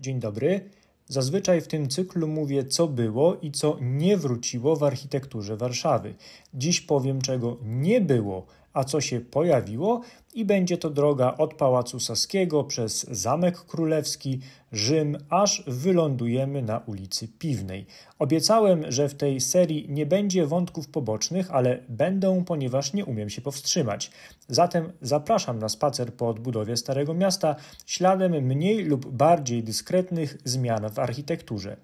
Dzień dobry. Zazwyczaj w tym cyklu mówię, co było i co nie wróciło w architekturze Warszawy. Dziś powiem, czego nie było, a co się pojawiło i będzie to droga od Pałacu Saskiego przez Zamek Królewski, Rzym, aż wylądujemy na ulicy Piwnej. Obiecałem, że w tej serii nie będzie wątków pobocznych, ale będą, ponieważ nie umiem się powstrzymać. Zatem zapraszam na spacer po odbudowie Starego Miasta śladem mniej lub bardziej dyskretnych zmian w architekturze.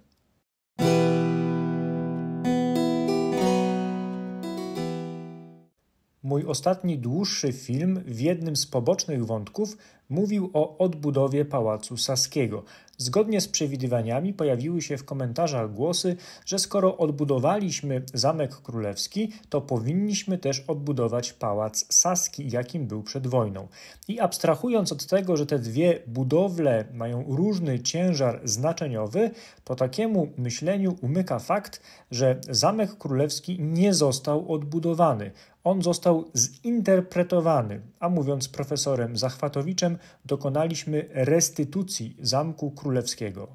Mój ostatni dłuższy film w jednym z pobocznych wątków mówił o odbudowie pałacu Saskiego. Zgodnie z przewidywaniami pojawiły się w komentarzach głosy, że skoro odbudowaliśmy Zamek Królewski, to powinniśmy też odbudować pałac Saski, jakim był przed wojną. I abstrahując od tego, że te dwie budowle mają różny ciężar znaczeniowy, po takiemu myśleniu umyka fakt, że Zamek Królewski nie został odbudowany. On został zinterpretowany, a mówiąc profesorem Zachwatowiczem, dokonaliśmy restytucji Zamku Królewskiego.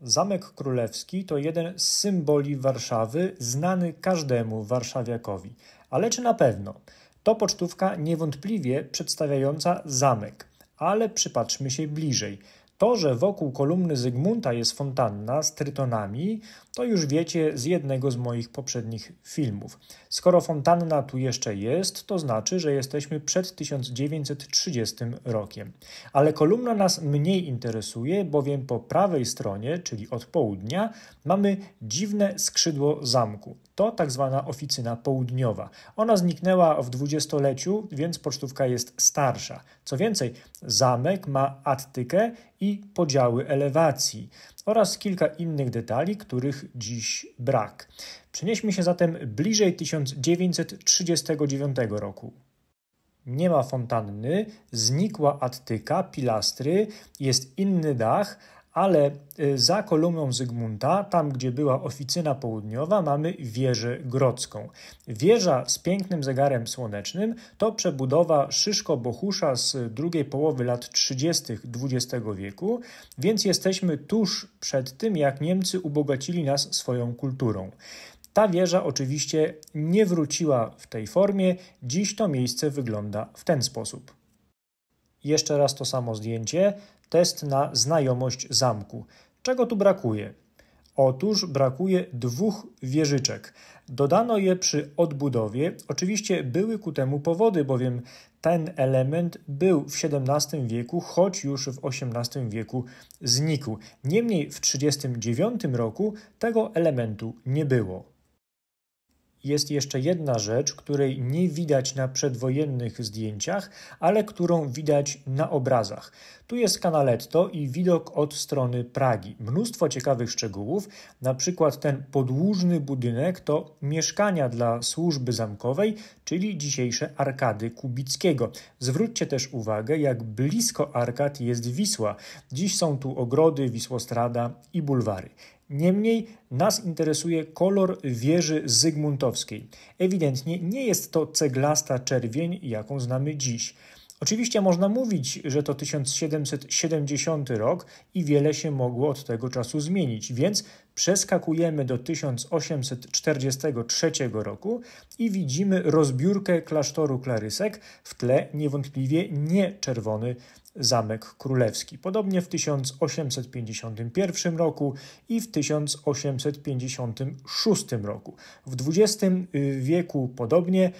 Zamek Królewski to jeden z symboli Warszawy, znany każdemu warszawiakowi. Ale czy na pewno? To pocztówka niewątpliwie przedstawiająca zamek, ale przypatrzmy się bliżej. To, że wokół kolumny Zygmunta jest fontanna z trytonami, to już wiecie z jednego z moich poprzednich filmów. Skoro fontanna tu jeszcze jest, to znaczy, że jesteśmy przed 1930 rokiem. Ale kolumna nas mniej interesuje, bowiem po prawej stronie, czyli od południa, mamy dziwne skrzydło zamku. To tak zwana oficyna południowa. Ona zniknęła w dwudziestoleciu, więc pocztówka jest starsza. Co więcej, zamek ma attykę i podziały elewacji oraz kilka innych detali, których dziś brak. Przenieśmy się zatem bliżej 1939 roku. Nie ma fontanny, znikła attyka, pilastry, jest inny dach, ale y, za kolumną Zygmunta, tam gdzie była oficyna południowa, mamy wieżę grodzką. Wieża z pięknym zegarem słonecznym to przebudowa Szyszko-Bohusza z drugiej połowy lat 30. XX wieku, więc jesteśmy tuż przed tym, jak Niemcy ubogacili nas swoją kulturą. Ta wieża oczywiście nie wróciła w tej formie, dziś to miejsce wygląda w ten sposób. Jeszcze raz to samo zdjęcie test na znajomość zamku. Czego tu brakuje? Otóż brakuje dwóch wieżyczek. Dodano je przy odbudowie. Oczywiście były ku temu powody, bowiem ten element był w XVII wieku, choć już w XVIII wieku znikł. Niemniej w 1939 roku tego elementu nie było jest jeszcze jedna rzecz, której nie widać na przedwojennych zdjęciach, ale którą widać na obrazach. Tu jest Canaletto i widok od strony Pragi. Mnóstwo ciekawych szczegółów, na przykład ten podłużny budynek to mieszkania dla służby zamkowej, czyli dzisiejsze arkady Kubickiego. Zwróćcie też uwagę, jak blisko arkad jest Wisła. Dziś są tu ogrody, Wisłostrada i bulwary. Niemniej nas interesuje kolor wieży zygmuntowskiej. Ewidentnie nie jest to ceglasta czerwień, jaką znamy dziś. Oczywiście można mówić, że to 1770 rok i wiele się mogło od tego czasu zmienić, więc Przeskakujemy do 1843 roku i widzimy rozbiórkę klasztoru klarysek, w tle niewątpliwie nie czerwony Zamek Królewski. Podobnie w 1851 roku i w 1856 roku. W XX wieku podobnie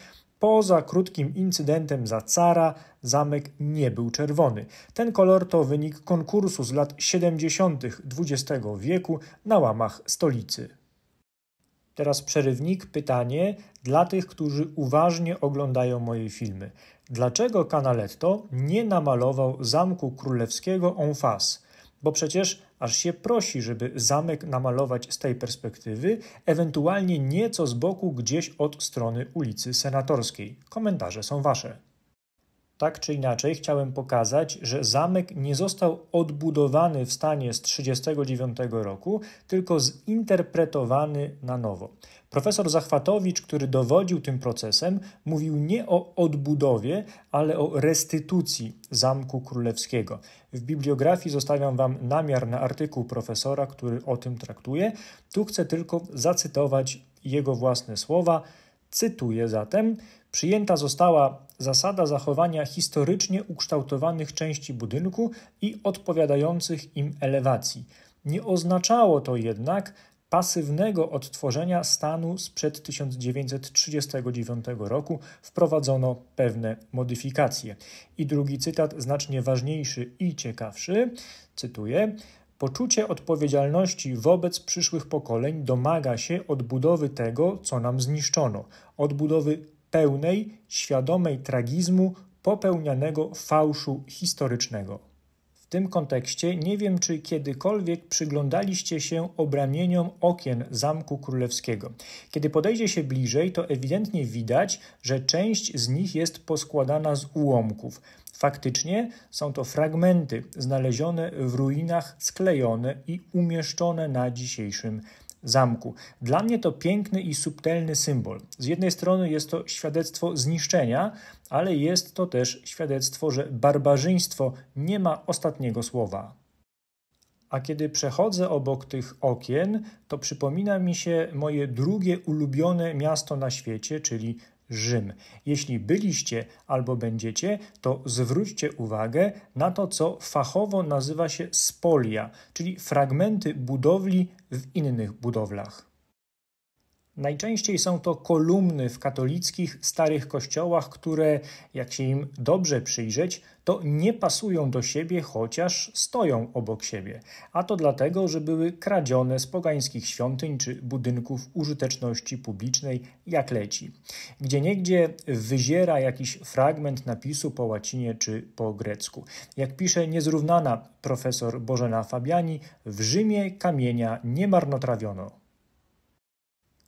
poza krótkim incydentem za cara zamek nie był czerwony. Ten kolor to wynik konkursu z lat 70. XX wieku na łamach stolicy. Teraz przerywnik, pytanie dla tych, którzy uważnie oglądają moje filmy. Dlaczego Canaletto nie namalował Zamku Królewskiego en face? bo przecież aż się prosi, żeby zamek namalować z tej perspektywy, ewentualnie nieco z boku gdzieś od strony ulicy Senatorskiej. Komentarze są wasze. Tak czy inaczej, chciałem pokazać, że zamek nie został odbudowany w stanie z 1939 roku, tylko zinterpretowany na nowo. Profesor Zachwatowicz, który dowodził tym procesem, mówił nie o odbudowie, ale o restytucji Zamku Królewskiego. W bibliografii zostawiam Wam namiar na artykuł profesora, który o tym traktuje. Tu chcę tylko zacytować jego własne słowa. Cytuję zatem: Przyjęta została zasada zachowania historycznie ukształtowanych części budynku i odpowiadających im elewacji. Nie oznaczało to jednak pasywnego odtworzenia stanu sprzed 1939 roku wprowadzono pewne modyfikacje. I drugi cytat, znacznie ważniejszy i ciekawszy, cytuję: Poczucie odpowiedzialności wobec przyszłych pokoleń domaga się odbudowy tego, co nam zniszczono, odbudowy pełnej, świadomej tragizmu popełnianego fałszu historycznego. W tym kontekście nie wiem, czy kiedykolwiek przyglądaliście się obramieniom okien Zamku Królewskiego. Kiedy podejdzie się bliżej, to ewidentnie widać, że część z nich jest poskładana z ułomków. Faktycznie są to fragmenty znalezione w ruinach, sklejone i umieszczone na dzisiejszym zamku. Dla mnie to piękny i subtelny symbol. Z jednej strony jest to świadectwo zniszczenia, ale jest to też świadectwo, że barbarzyństwo nie ma ostatniego słowa. A kiedy przechodzę obok tych okien, to przypomina mi się moje drugie ulubione miasto na świecie, czyli Rzym. Jeśli byliście albo będziecie, to zwróćcie uwagę na to, co fachowo nazywa się spolia, czyli fragmenty budowli w innych budowlach. Najczęściej są to kolumny w katolickich starych kościołach, które, jak się im dobrze przyjrzeć, to nie pasują do siebie, chociaż stoją obok siebie. A to dlatego, że były kradzione z pogańskich świątyń czy budynków użyteczności publicznej, jak leci. Gdzie niegdzie wyziera jakiś fragment napisu po łacinie czy po grecku. Jak pisze niezrównana profesor Bożena Fabiani, w Rzymie kamienia nie marnotrawiono.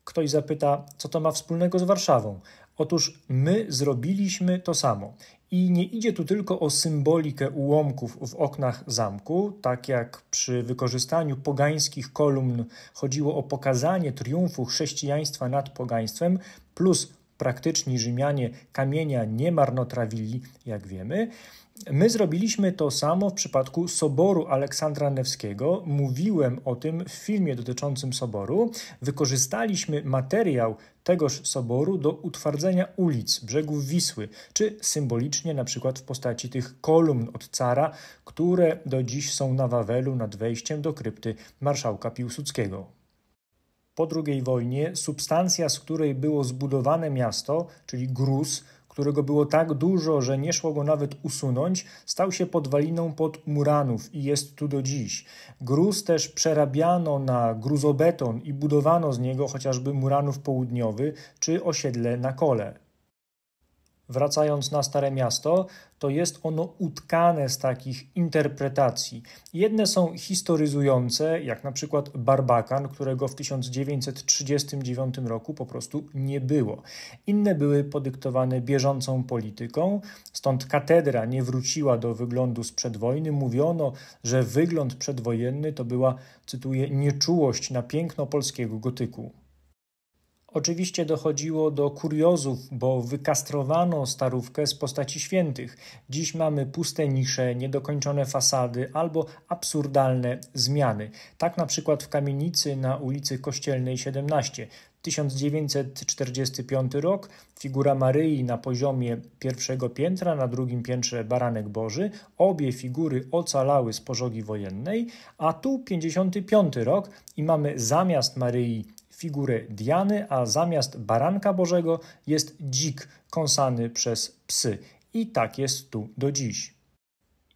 Ktoś zapyta, co to ma wspólnego z Warszawą? Otóż my zrobiliśmy to samo. I nie idzie tu tylko o symbolikę ułomków w oknach zamku, tak jak przy wykorzystaniu pogańskich kolumn chodziło o pokazanie triumfu chrześcijaństwa nad pogaństwem, plus praktyczni Rzymianie kamienia nie marnotrawili, jak wiemy. My zrobiliśmy to samo w przypadku Soboru Aleksandra Newskiego. Mówiłem o tym w filmie dotyczącym Soboru. Wykorzystaliśmy materiał tegoż soboru do utwardzenia ulic, brzegów Wisły, czy symbolicznie na przykład w postaci tych kolumn od cara, które do dziś są na Wawelu nad wejściem do krypty marszałka Piłsudskiego. Po II wojnie substancja, z której było zbudowane miasto, czyli gruz, którego było tak dużo, że nie szło go nawet usunąć, stał się podwaliną pod muranów i jest tu do dziś. Gruz też przerabiano na gruzobeton i budowano z niego chociażby muranów południowy czy osiedle na kole wracając na Stare Miasto, to jest ono utkane z takich interpretacji. Jedne są historyzujące, jak na przykład Barbakan, którego w 1939 roku po prostu nie było. Inne były podyktowane bieżącą polityką, stąd katedra nie wróciła do wyglądu sprzed wojny. Mówiono, że wygląd przedwojenny to była, cytuję, nieczułość na piękno polskiego gotyku. Oczywiście dochodziło do kuriozów, bo wykastrowano starówkę z postaci świętych. Dziś mamy puste nisze, niedokończone fasady albo absurdalne zmiany. Tak na przykład w kamienicy na ulicy Kościelnej 17 1945 rok, figura Maryi na poziomie pierwszego piętra, na drugim piętrze Baranek Boży. Obie figury ocalały z pożogi wojennej, a tu 55 rok i mamy zamiast Maryi figury Diany, a zamiast baranka Bożego jest dzik kąsany przez psy. I tak jest tu do dziś.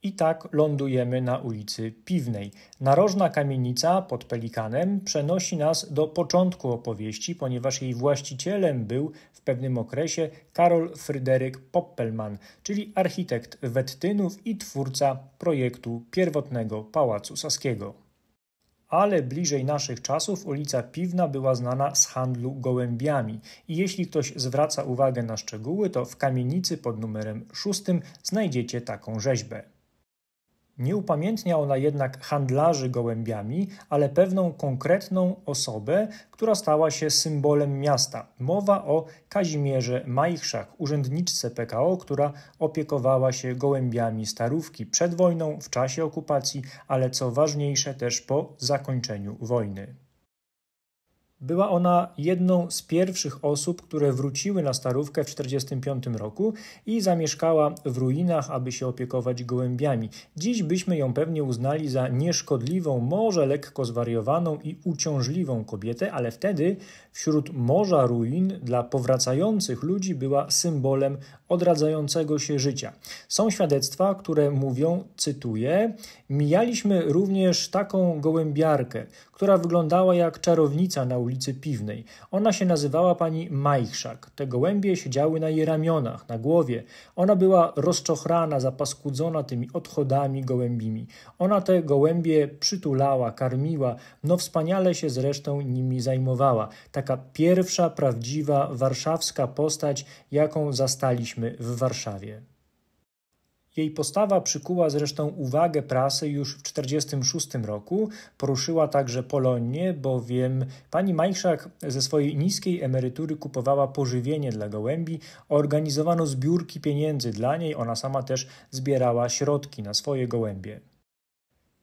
I tak lądujemy na ulicy Piwnej. Narożna kamienica pod Pelikanem przenosi nas do początku opowieści, ponieważ jej właścicielem był w pewnym okresie Karol Fryderyk Poppelman, czyli architekt Wettynów i twórca projektu pierwotnego Pałacu Saskiego ale bliżej naszych czasów ulica Piwna była znana z handlu gołębiami i jeśli ktoś zwraca uwagę na szczegóły, to w kamienicy pod numerem 6 znajdziecie taką rzeźbę. Nie upamiętnia ona jednak handlarzy gołębiami, ale pewną konkretną osobę, która stała się symbolem miasta. Mowa o Kazimierze Majchrzach, urzędniczce PKO, która opiekowała się gołębiami starówki przed wojną, w czasie okupacji, ale co ważniejsze też po zakończeniu wojny. Była ona jedną z pierwszych osób, które wróciły na starówkę w 1945 roku i zamieszkała w ruinach, aby się opiekować gołębiami. Dziś byśmy ją pewnie uznali za nieszkodliwą, może lekko zwariowaną i uciążliwą kobietę, ale wtedy wśród morza ruin dla powracających ludzi była symbolem odradzającego się życia. Są świadectwa, które mówią, cytuję, mijaliśmy również taką gołębiarkę, która wyglądała jak czarownica na ulicy ulicy Piwnej. Ona się nazywała pani Majchrzak. Te gołębie siedziały na jej ramionach, na głowie. Ona była rozczochrana, zapaskudzona tymi odchodami gołębimi. Ona te gołębie przytulała, karmiła, no wspaniale się zresztą nimi zajmowała. Taka pierwsza prawdziwa warszawska postać, jaką zastaliśmy w Warszawie. Jej postawa przykuła zresztą uwagę prasy już w 1946 roku, poruszyła także Polonię, bowiem pani Majszak ze swojej niskiej emerytury kupowała pożywienie dla gołębi, organizowano zbiórki pieniędzy dla niej, ona sama też zbierała środki na swoje gołębie.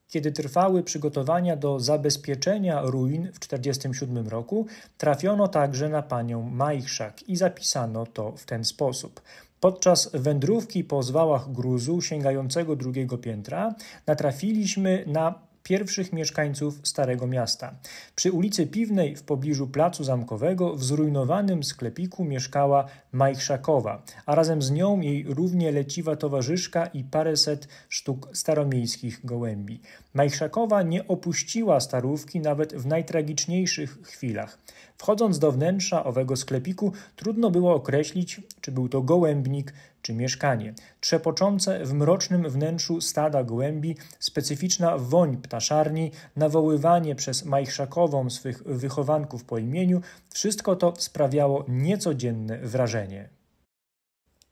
Kiedy trwały przygotowania do zabezpieczenia ruin w 1947 roku, trafiono także na panią Majszak i zapisano to w ten sposób – Podczas wędrówki po zwałach gruzu sięgającego drugiego piętra natrafiliśmy na pierwszych mieszkańców Starego Miasta. Przy ulicy Piwnej w pobliżu Placu Zamkowego w zrujnowanym sklepiku mieszkała Majchrzakowa, a razem z nią jej równie leciwa towarzyszka i paręset sztuk staromiejskich gołębi. Majchrzakowa nie opuściła starówki nawet w najtragiczniejszych chwilach. Wchodząc do wnętrza owego sklepiku, trudno było określić, czy był to gołębnik, czy mieszkanie. Trzepoczące w mrocznym wnętrzu stada gołębi, specyficzna woń ptaszarni, nawoływanie przez Majchrzakową swych wychowanków po imieniu, wszystko to sprawiało niecodzienne wrażenie.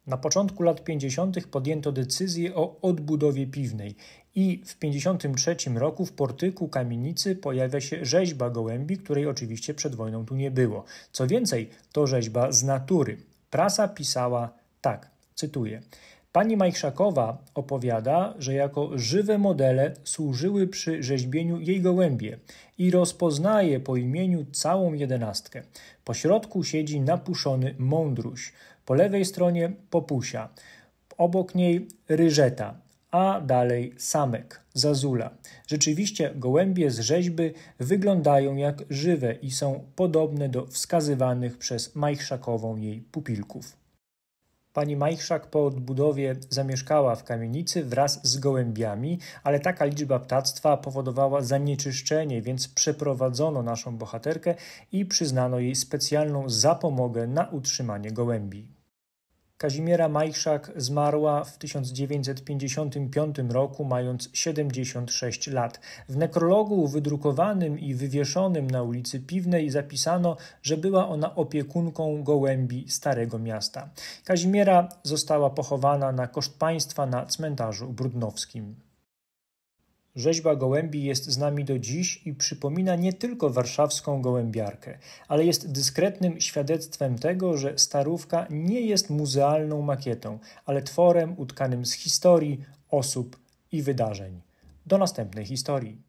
Na początku lat 50. podjęto decyzję o odbudowie piwnej i w 1953 roku w portyku kamienicy pojawia się rzeźba gołębi, której oczywiście przed wojną tu nie było. Co więcej, to rzeźba z natury. Prasa pisała tak, cytuję. Pani Majchrzakowa opowiada, że jako żywe modele służyły przy rzeźbieniu jej gołębie i rozpoznaje po imieniu całą jedenastkę. Po środku siedzi napuszony mądruś po lewej stronie popusia, obok niej ryżeta, a dalej samek, zazula. Rzeczywiście gołębie z rzeźby wyglądają jak żywe i są podobne do wskazywanych przez Majchrzakową jej pupilków. Pani Majchrzak po odbudowie zamieszkała w kamienicy wraz z gołębiami, ale taka liczba ptactwa powodowała zanieczyszczenie, więc przeprowadzono naszą bohaterkę i przyznano jej specjalną zapomogę na utrzymanie gołębi. Kazimiera Majchrzak zmarła w 1955 roku, mając 76 lat. W nekrologu wydrukowanym i wywieszonym na ulicy Piwnej zapisano, że była ona opiekunką gołębi Starego Miasta. Kazimiera została pochowana na koszt państwa na cmentarzu brudnowskim. Rzeźba gołębi jest z nami do dziś i przypomina nie tylko warszawską gołębiarkę, ale jest dyskretnym świadectwem tego, że starówka nie jest muzealną makietą, ale tworem utkanym z historii, osób i wydarzeń. Do następnej historii.